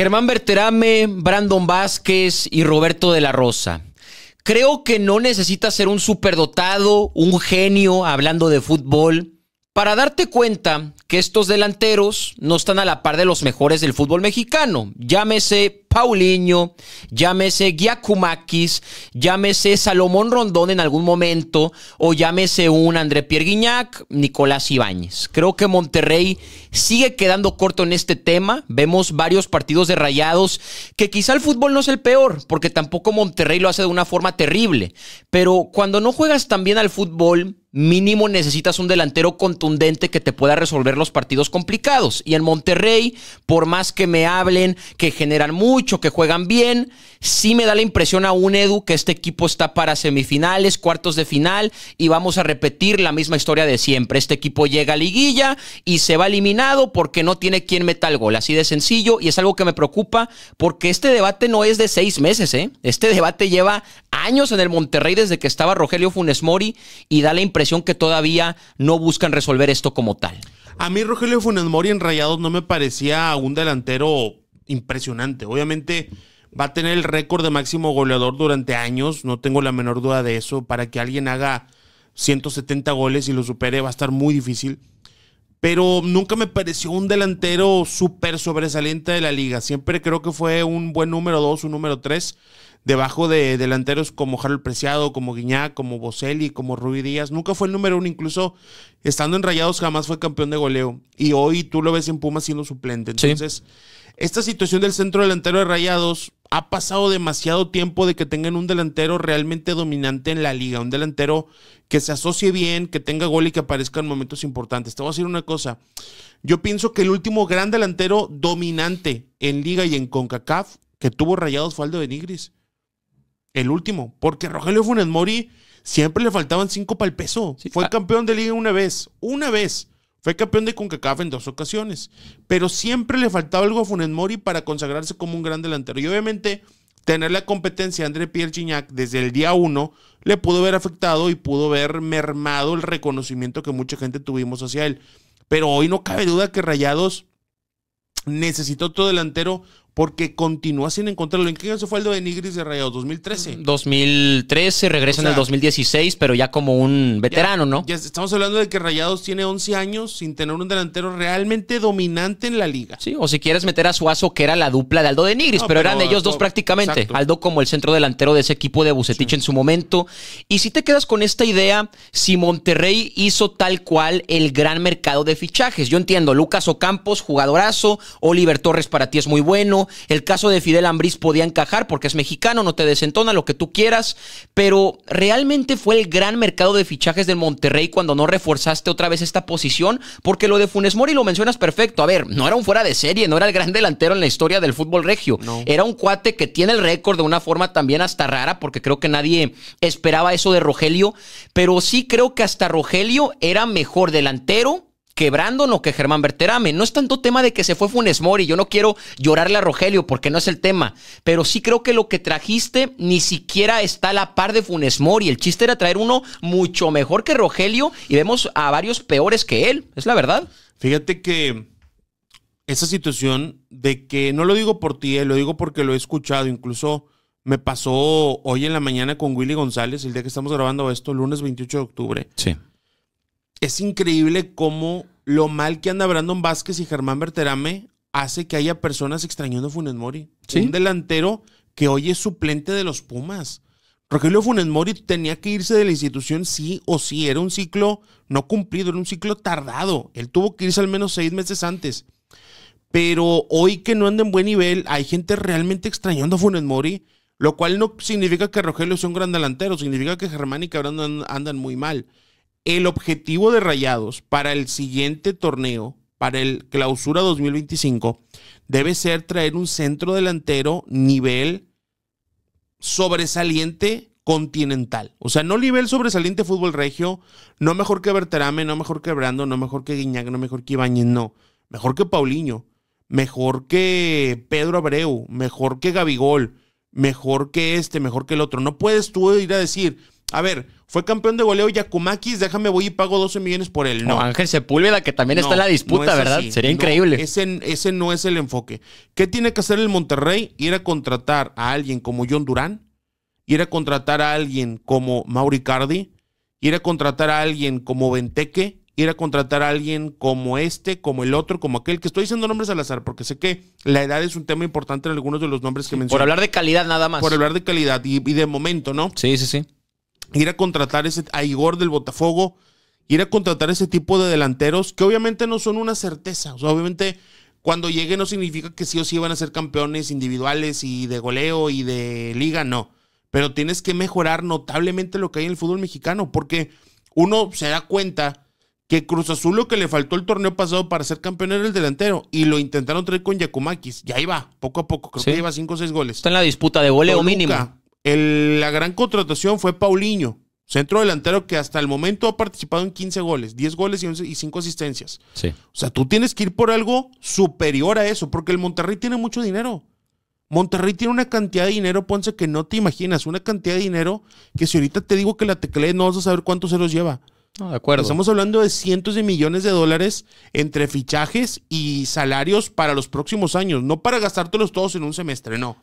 Germán Berterame, Brandon Vázquez y Roberto de la Rosa. Creo que no necesitas ser un superdotado, un genio hablando de fútbol para darte cuenta que estos delanteros no están a la par de los mejores del fútbol mexicano. Llámese Paulinho, llámese Giacumakis, llámese Salomón Rondón en algún momento, o llámese un André Pierre Guignac, Nicolás Ibáñez. Creo que Monterrey sigue quedando corto en este tema. Vemos varios partidos de rayados que quizá el fútbol no es el peor, porque tampoco Monterrey lo hace de una forma terrible. Pero cuando no juegas tan bien al fútbol, mínimo necesitas un delantero contundente que te pueda resolver los partidos complicados. Y en Monterrey, por más que me hablen, que generan mucho, que juegan bien, sí me da la impresión a un Edu que este equipo está para semifinales, cuartos de final y vamos a repetir la misma historia de siempre. Este equipo llega a liguilla y se va eliminado porque no tiene quien meta el gol. Así de sencillo y es algo que me preocupa porque este debate no es de seis meses, ¿eh? Este debate lleva años en el Monterrey desde que estaba Rogelio Funes Mori y da la impresión que todavía no buscan resolver esto como tal. A mí Rogelio Funes Mori en Rayados no me parecía un delantero impresionante. Obviamente va a tener el récord de máximo goleador durante años, no tengo la menor duda de eso. Para que alguien haga 170 goles y lo supere va a estar muy difícil. Pero nunca me pareció un delantero súper sobresaliente de la liga. Siempre creo que fue un buen número dos, un número 3 debajo de delanteros como Harold Preciado, como Guiñá, como Boselli, como Rubí Díaz. Nunca fue el número uno, incluso estando en Rayados jamás fue campeón de goleo. Y hoy tú lo ves en Pumas siendo suplente. Entonces, esta situación del centro delantero de Rayados ha pasado demasiado tiempo de que tengan un delantero realmente dominante en la liga, un delantero que se asocie bien, que tenga gol y que aparezca en momentos importantes. Te voy a decir una cosa, yo pienso que el último gran delantero dominante en liga y en CONCACAF que tuvo Rayados fue Aldo Benigris. El último, porque Rogelio Funes Mori siempre le faltaban cinco para el peso. Fue ah. campeón de liga una vez, una vez. Fue campeón de CONCACAF en dos ocasiones. Pero siempre le faltaba algo a Funes Mori para consagrarse como un gran delantero. Y obviamente tener la competencia de André Pierre Gignac desde el día uno le pudo haber afectado y pudo haber mermado el reconocimiento que mucha gente tuvimos hacia él. Pero hoy no cabe duda que Rayados necesitó otro delantero porque continúa sin encontrarlo. ¿En qué año fue Aldo de Nigris de Rayados? ¿2013? 2013, regresa en el 2016, pero ya como un veterano, ¿no? Ya estamos hablando de que Rayados tiene 11 años sin tener un delantero realmente dominante en la liga. Sí, o si quieres meter a Suazo, que era la dupla de Aldo de Nigris, pero, eran ellos dos prácticamente. Aldo como el centro delantero de ese equipo de Bucetich en su momento. Y si te quedas con esta idea, si Monterrey hizo tal cual el gran mercado de fichajes, yo entiendo, Lucas Ocampos, jugadorazo, Oliver Torres para ti es muy bueno, el caso de Fidel Ambriz podía encajar porque es mexicano, no te desentona, lo que tú quieras, pero realmente fue el gran mercado de fichajes del Monterrey cuando no reforzaste otra vez esta posición, porque lo de Funes Mori lo mencionas perfecto. A ver, no era un fuera de serie, no era el gran delantero en la historia del fútbol regio. Era un cuate que tiene el récord de una forma también hasta rara, porque creo que nadie esperaba eso de Rogelio, pero sí creo que hasta Rogelio era mejor delantero quebrando lo que Germán Berterame. No es tanto tema de que se fue Funes Mori, yo no quiero llorarle a Rogelio porque no es el tema, pero sí creo que lo que trajiste ni siquiera está a la par de Funes Mori. El chiste era traer uno mucho mejor que Rogelio y vemos a varios peores que él, es la verdad. Fíjate que esa situación de que, no lo digo por ti, eh, lo digo porque lo he escuchado, incluso me pasó hoy en la mañana con Willy González, el día que estamos grabando esto, lunes 28 de octubre. Sí es increíble cómo lo mal que anda Brandon Vázquez y Germán Berterame hace que haya personas extrañando a Funes Mori. Un delantero que hoy es suplente de los Pumas. Rogelio Funes Mori tenía que irse de la institución sí o sí. Era un ciclo no cumplido, era un ciclo tardado. Él tuvo que irse al menos seis meses antes. Pero hoy que no anda en buen nivel, hay gente realmente extrañando a Funes Mori, lo cual no significa que Rogelio sea un gran delantero, significa que Germán y Cabrón andan muy mal el objetivo de Rayados para el siguiente torneo, para el clausura 2025, debe ser traer un centro delantero nivel sobresaliente continental. O sea, no nivel sobresaliente fútbol regio, no mejor que Berterame, no mejor que Brando, no mejor que Guiñac, no mejor que Ibañez, no. Mejor que Paulinho, mejor que Pedro Abreu, mejor que Gabigol, mejor que este, mejor que el otro. No puedes tú ir a decir, a ver, fue campeón de goleo Yakumakis, déjame voy y pago 12 millones por él. No, Ángel Sepúlveda, que también está en la disputa, ¿verdad? Sería increíble. Ese, no es el enfoque. ¿Qué tiene que hacer el Monterrey? Ir a contratar a alguien como John Durán, ir a contratar a alguien como Mauri Cardi, ir a contratar a alguien como Venteque, ir a contratar a alguien como este, como el otro, como aquel, que estoy diciendo nombres al azar, porque sé que la edad es un tema importante en algunos de los nombres que mencioné. Por hablar de calidad nada más. Por hablar de calidad y de momento, ¿no? Sí, sí, sí ir a contratar ese, a Igor del Botafogo, ir a contratar ese tipo de delanteros que obviamente no son una certeza. O sea, obviamente cuando llegue no significa que sí o sí van a ser campeones individuales y de goleo y de liga, no. Pero tienes que mejorar notablemente lo que hay en el fútbol mexicano porque uno se da cuenta que Cruz Azul lo que le faltó el torneo pasado para ser campeón era el delantero y lo intentaron traer con Yakumakis. Y ahí va, poco a poco, creo que lleva 5 o seis goles. Está en la disputa de goleo mínimo la gran contratación fue Paulinho, centro delantero que hasta el momento ha participado en 15 goles, 10 goles y, 5 asistencias. O sea, tú tienes que ir por algo superior a eso, porque el Monterrey tiene mucho dinero. Monterrey tiene una cantidad de dinero, Ponce, que no te imaginas, una cantidad de dinero que si ahorita te digo que la teclee, no vas a saber se los lleva. Estamos hablando de cientos de millones de dólares entre fichajes y salarios para los próximos años, no para gastártelos todos en un semestre, no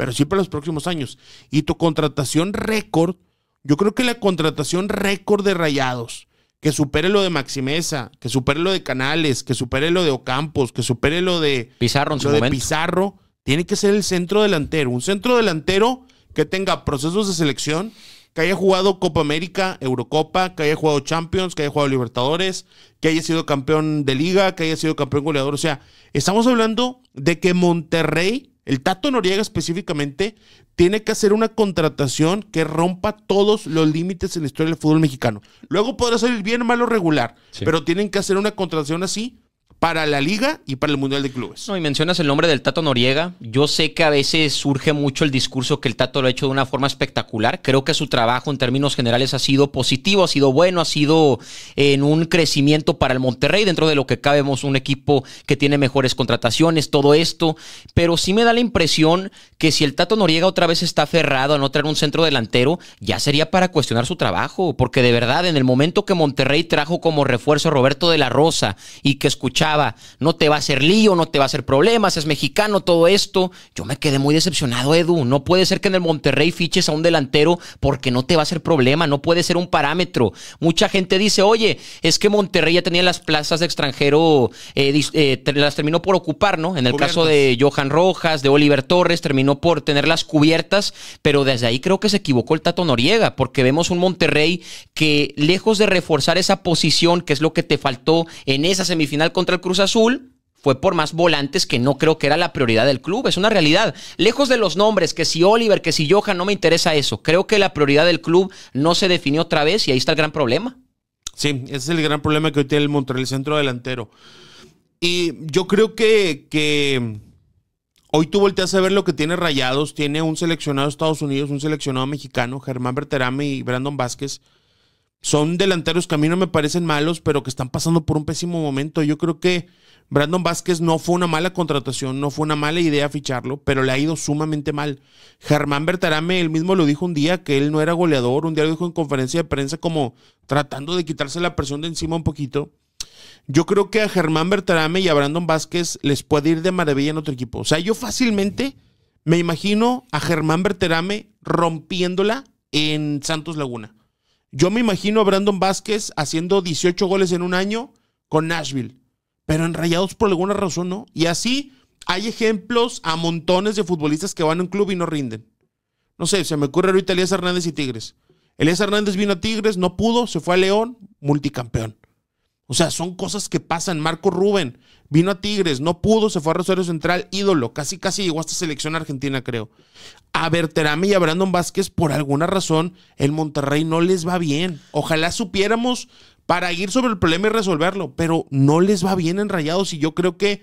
pero sí para los próximos años. Y tu contratación récord, yo creo que la contratación récord de Rayados, que supere lo de Maximeza, que supere lo de Canales, que supere lo de Ocampos, que supere lo de Pizarro, de Pizarro, tiene que ser el centro delantero, un centro delantero que tenga procesos de selección, que haya jugado Copa América, Eurocopa, que haya jugado Champions, que haya jugado Libertadores, que haya sido campeón de liga, que haya sido campeón goleador. O sea, estamos hablando de que Monterrey el Tato Noriega específicamente tiene que hacer una contratación que rompa todos los límites en la historia del fútbol mexicano. Luego podrá salir bien, malo, regular, pero tienen que hacer una contratación así para la liga y para el Mundial de Clubes. No, y mencionas el nombre del Tato Noriega. Yo sé que a veces surge mucho el discurso que el Tato lo ha hecho de una forma espectacular. Creo que su trabajo en términos generales ha sido positivo, ha sido bueno, ha sido eh, en un crecimiento para el Monterrey. Dentro de lo que cabemos un equipo que tiene mejores contrataciones, todo esto. Pero sí me da la impresión que si el Tato Noriega otra vez está aferrado a no traer un centro delantero, ya sería para cuestionar su trabajo. Porque de verdad, en el momento que Monterrey trajo como refuerzo a Roberto de la Rosa y que escuchaba no te va a hacer lío, no te va a hacer problemas, es mexicano, todo esto. Yo me quedé muy decepcionado, Edu. No puede ser que en el Monterrey fiches a un delantero porque no te va a hacer problema, no puede ser un parámetro. Mucha gente dice, oye, es que Monterrey ya tenía las plazas de extranjero, eh, eh, las terminó por ocupar, ¿no? En el caso de Johan Rojas, de Oliver Torres, terminó por tener las cubiertas, pero desde ahí creo que se equivocó el Tato Noriega, porque vemos un Monterrey que lejos de reforzar esa posición, que es lo que te faltó en esa semifinal contra el Cruz Azul fue por más volantes que no creo que era la prioridad del club, es una realidad. Lejos de los nombres, que si Oliver, que si Johan, no me interesa eso. Creo que la prioridad del club no se definió otra vez y ahí está el gran problema. Sí, ese es el gran problema que hoy tiene el Montreal, centro delantero. Y yo creo que, que hoy tú volteas a ver lo que tiene Rayados, tiene un seleccionado de Estados Unidos, un seleccionado mexicano, Germán Berterame y Brandon Vázquez son delanteros que a mí no me parecen malos, pero que están pasando por un pésimo momento. Yo creo que Brandon Vázquez no fue una mala contratación, no fue una mala idea ficharlo, pero le ha ido sumamente mal. Germán Bertarame, él mismo lo dijo un día, que él no era goleador, un día lo dijo en conferencia de prensa como tratando de quitarse la presión de encima un poquito. Yo creo que a Germán Bertarame y a Brandon Vázquez les puede ir de maravilla en otro equipo. O sea, yo fácilmente me imagino a Germán Bertarame rompiéndola en Santos Laguna yo me imagino a Brandon Vázquez haciendo 18 goles en un año con Nashville, pero enrayados por alguna razón no. Y así hay ejemplos a montones de futbolistas que van a un club y no rinden. No sé, se me ocurre ahorita Elías Hernández y Tigres. Elias Hernández vino a Tigres, no pudo, se fue a León, multicampeón. O sea, son cosas que pasan. Marco Rubén vino a Tigres, no pudo, se fue a Rosario Central, ídolo, casi casi llegó a esta selección argentina, creo. A Berterame y a Brandon Vázquez, por alguna razón, el Monterrey no les va bien. Ojalá supiéramos para ir sobre el problema y resolverlo, pero no les va bien en Rayados y yo creo que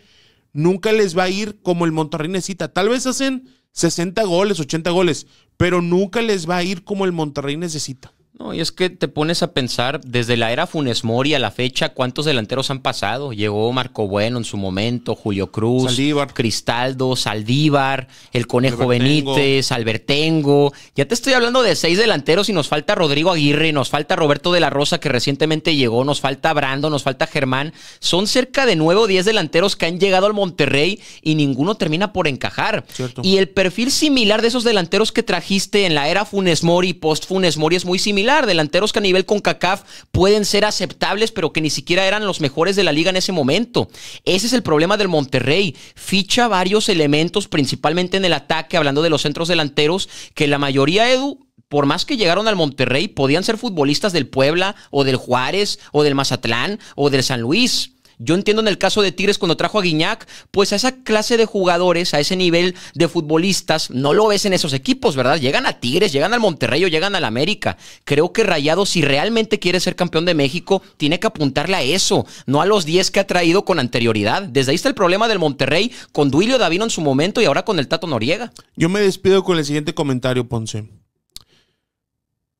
nunca les va a ir como el Monterrey necesita. Tal vez hacen 60 goles, 80 goles, pero nunca les va a ir como el Monterrey necesita. No, y es que te pones a pensar, desde la era Funes Mori a la fecha, ¿cuántos delanteros han pasado? Llegó Marco Bueno en su momento, Julio Cruz, Cristaldo, Saldívar, el Conejo Benítez, Albertengo. Ya te estoy hablando de seis delanteros y nos falta Rodrigo Aguirre, nos falta Roberto de la Rosa que recientemente llegó, nos falta Brando, nos falta Germán. Son cerca de nueve o diez delanteros que han llegado al Monterrey y ninguno termina por encajar. Y el perfil similar de esos delanteros que trajiste en la era Funes Mori, post Funes Mori, es muy similar delanteros que a nivel con CACAF pueden ser aceptables, pero que ni siquiera eran los mejores de la liga en ese momento. Ese es el problema del Monterrey. Ficha varios elementos, principalmente en el ataque, hablando de los centros delanteros, que la mayoría, Edu, por más que llegaron al Monterrey, podían ser futbolistas del Puebla o del Juárez o del Mazatlán o del San Luis. Yo entiendo en el caso de Tigres cuando trajo a Guiñac, pues a esa clase de jugadores, a ese nivel de futbolistas, no lo ves en esos equipos, ¿verdad? Llegan a Tigres, llegan al Monterrey o llegan al América. Creo que Rayado, si realmente quiere ser campeón de México, tiene que apuntarle a eso, no a los 10 que ha traído con anterioridad. Desde ahí está el problema del Monterrey con Duilio Davino en su momento y ahora con el Tato Noriega. Yo me despido con el siguiente comentario, Ponce.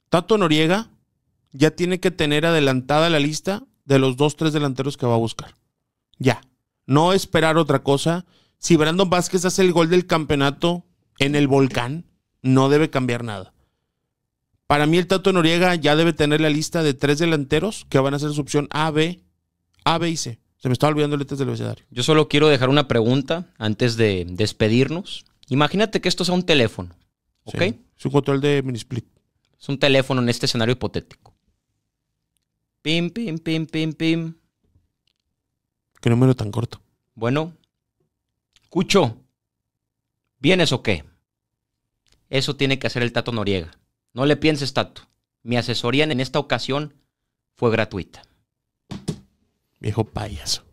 Tato Noriega ya tiene que tener adelantada la lista de los dos, tres delanteros que va a buscar. Ya. No esperar otra cosa. Si Brandon Vázquez hace el gol del campeonato en el volcán, no debe cambiar nada. Para mí el Tato Noriega ya debe tener la lista de tres delanteros que van a ser su opción A, B, A, B y C. Se me estaba olvidando el letras del abecedario. Yo solo quiero dejar una pregunta antes de despedirnos. Imagínate que esto sea un teléfono, ¿ok? Sí, es un control de minisplit. Es un teléfono en este escenario hipotético. Pim, pim, pim, pim, pim. Qué número tan corto. Bueno, Cucho, ¿vienes o qué? Eso tiene que hacer el Tato Noriega. No le pienses, Tato. Mi asesoría en esta ocasión fue gratuita. Viejo payaso.